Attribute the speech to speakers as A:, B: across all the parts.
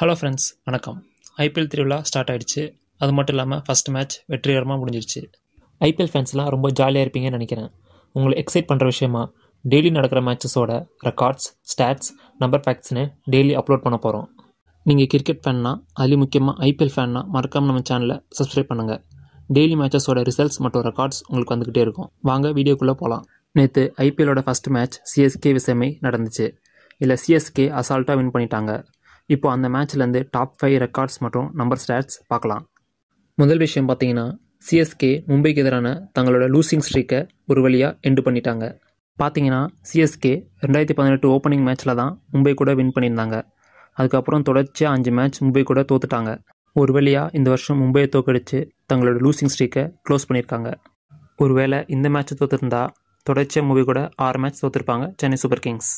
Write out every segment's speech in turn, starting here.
A: hello friends வணக்கம் IPL திருவிழா start ஆகிடுச்சு அது மட்டும் இல்லாமல் ஃபஸ்ட் மேட்ச் வெற்றிகரமாக முடிஞ்சிருச்சு ஐபிஎல் ஃபேன்ஸ்லாம் ரொம்ப ஜாலியாக இருப்பீங்கன்னு நினைக்கிறேன் உங்களை எக்ஸைட் பண்ணுற விஷயமா டெய்லி நடக்கிற மேட்சஸோட ரெக்கார்ட்ஸ் ஸ்டாட்ஸ் நம்பர் பேக்ஸ்னு டெய்லி அப்லோட் பண்ண போகிறோம் நீங்கள் கிரிக்கெட் ஃபேன்னா அதுலேயும் முக்கியமாக ஐபிஎல் ஃபேன்னா மறக்காமல் நம்ம சேனலை சப்ஸ்கிரைப் பண்ணுங்கள் டெய்லி மேட்சஸோட ரிசல்ட்ஸ் மற்றும் ரெக்கார்ட்ஸ் உங்களுக்கு வந்துக்கிட்டே இருக்கும் வாங்க வீடியோக்குள்ளே போகலாம் நேற்று ஐபிஎல்லோட ஃபஸ்ட் மேட்ச் சிஎஸ்கே விசமை நடந்துச்சு இதில் சிஎஸ்கே அசால்ட்டாக வின் பண்ணிட்டாங்க இப்போ அந்த மேட்ச்லேருந்து டாப் ஃபைவ் ரெக்கார்ட்ஸ் மற்றும் நம்பர் ஸ்டாட்ஸ் பார்க்கலாம் முதல் விஷயம் பார்த்தீங்கன்னா சிஎஸ்கே மும்பைக்கு எதிரான தங்களோட லூசிங் ஸ்ட்ரீக்கை ஒரு வழியாக எண்டு பண்ணிட்டாங்க பார்த்தீங்கன்னா சிஎஸ்கே ரெண்டாயிரத்தி பதினெட்டு ஓப்பனிங் மேட்ச்சில் தான் மும்பை கூட வின் பண்ணியிருந்தாங்க அதுக்கப்புறம் தொடர்ச்சியாக அஞ்சு மேட்ச் மும்பை கூட தோத்துட்டாங்க ஒரு வழியாக இந்த வருஷம் மும்பையை தோக்கடித்து தங்களோட லூசிங் ஸ்ட்ரீக்கை க்ளோஸ் பண்ணியிருக்காங்க ஒருவேளை இந்த மேட்ச்சை தோற்றுருந்தா தொடர்ச்சியாக மும்பை கூட ஆறு மேட்ச் தோற்றுருப்பாங்க சென்னை சூப்பர் கிங்ஸ்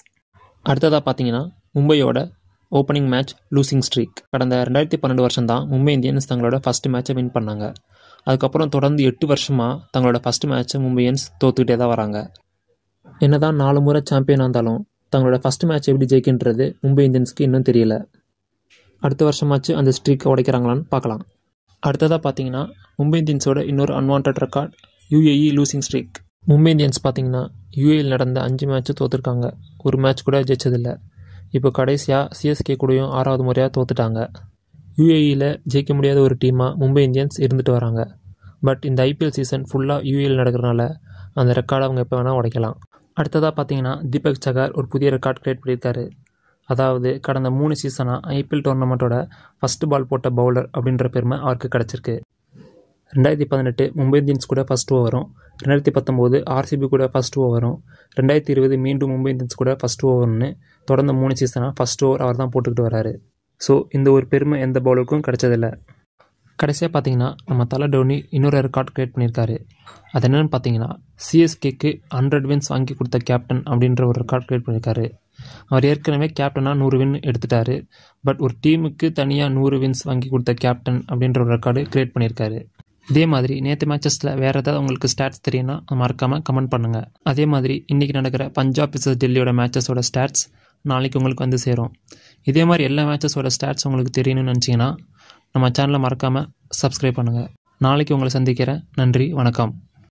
A: அடுத்ததாக பார்த்தீங்கன்னா மும்பையோட ஓப்பனிங் மேட்ச் லூசிங் ஸ்ட்ரீக் கடந்த ரெண்டாயிரத்தி பன்னெண்டு வருஷம் தான் மும்பை இந்தியன்ஸ் தங்களோட ஃபஸ்ட் மேட்ச்சை வின் பண்ணாங்க அதுக்கப்புறம் தொடர்ந்து எட்டு வருஷமாக தங்களோட ஃபஸ்ட் மேட்ச்சை மும்பை இந்தியன்ஸ் தோத்துக்கிட்டே தான் வராங்க என்னதான் நாலு முறை சாம்பியன் ஆனாலும் தங்களோட ஃபஸ்ட் மேட்ச் எப்படி ஜெயிக்கின்றது மும்பை இந்தியன்ஸ்க்கு இன்னும் தெரியல அடுத்த வருஷமாச்சு அந்த ஸ்ட்ரீக்கை உடைக்கிறாங்களான்னு பார்க்கலாம் அடுத்ததாக பார்த்தீங்கன்னா மும்பை இந்தியன்ஸோட இன்னொரு unwanted record UAE losing streak Mumbai Indians பார்த்தீங்கன்னா யூஏயில் e நடந்த அஞ்சு மேட்ச்சு தோற்றுருக்காங்க ஒரு மேட்ச் கூட ஜெயிச்சதில்லை இப்போ கடைசியாக சிஎஸ்கே கூடயும் ஆறாவது முறையாக தோத்துட்டாங்க யூஏஇயில் e ஜெயிக்க முடியாத ஒரு டீமாக மும்பை இந்தியன்ஸ் இருந்துட்டு வராங்க பட் இந்த ஐபிஎல் சீசன் ஃபுல்லாக e யூஏயில் நடக்கிறனால அந்த ரெக்கார்டை அவங்க எப்போ வேணால் உடைக்கலாம் அடுத்ததாக பார்த்தீங்கன்னா தீபக் சகார் ஒரு புதிய ரெக்கார்ட் க்ரியேட் பண்ணியிருக்காரு அதாவது கடந்த மூணு சீசனாக ஐபிஎல் டோர்னமெண்ட்டோட ஃபஸ்ட்டு பால் போட்ட பவுலர் அப்படின்ற பெருமை அவருக்கு கிடச்சிருக்கு ரெண்டாயிரத்தி பதினெட்டு மும்பை இந்தியன்ஸ் கூட ஃபஸ்ட் ஓவரும் ரெண்டாயிரத்தி பத்தொம்போது ஆர்சிபி கூட ஃபஸ்ட் ஓவரும் ரெண்டாயிரத்தி இருபது மீண்டும் மும்பை இந்தியன்ஸ் கூட ஃபஸ்ட் ஓவர்னு தொடர்ந்து மூணு சீசனாக ஃபஸ்ட் ஓவர் அவர் தான் போட்டுக்கிட்டு வராரு ஸோ இந்த ஒரு பெருமை எந்த பவுலருக்கும் கிடைச்சதில்ல கடைசியாக பார்த்தீங்கன்னா நம்ம தலை டோனி இன்னொரு ரெக்கார்ட் க்ரியேட் பண்ணியிருக்காரு அது என்னென்னு பார்த்தீங்கன்னா சிஎஸ்கேக்கு ஹண்ட்ரட் வின்ஸ் வாங்கி கொடுத்த கேப்டன் அப்படின்ற ஒரு ரெக்கார்ட் க்ரியேட் பண்ணியிருக்காரு அவர் ஏற்கனவே கேப்டனாக நூறு வின் எடுத்துட்டாரு பட் ஒரு டீமுக்கு தனியாக நூறு வின்ஸ் வாங்கி கொடுத்த கேப்டன் அப்படின்ற ஒரு ரெக்கார்டு க்ரியேட் பண்ணியிருக்காரு இதே மாதிரி நேற்று மேட்சஸில் வேறு ஏதாவது உங்களுக்கு ஸ்டாட்ஸ் தெரியும்னா மறக்காமல் கமெண்ட் பண்ணுங்கள் அதே மாதிரி இன்றைக்கி நடக்கிற பஞ்சாப் விசஸ் டெல்லியோட மேட்சஸோட ஸ்டாட்ஸ் நாளைக்கு உங்களுக்கு வந்து சேரும் இதே மாதிரி எல்லா மேட்சஸோட ஸ்டாட்ஸ் உங்களுக்கு தெரியணும்னு நினச்சிங்கன்னா நம்ம சேனலை மறக்காமல் சப்ஸ்கிரைப் பண்ணுங்கள் நாளைக்கு உங்களை சந்திக்கிறேன் நன்றி வணக்கம்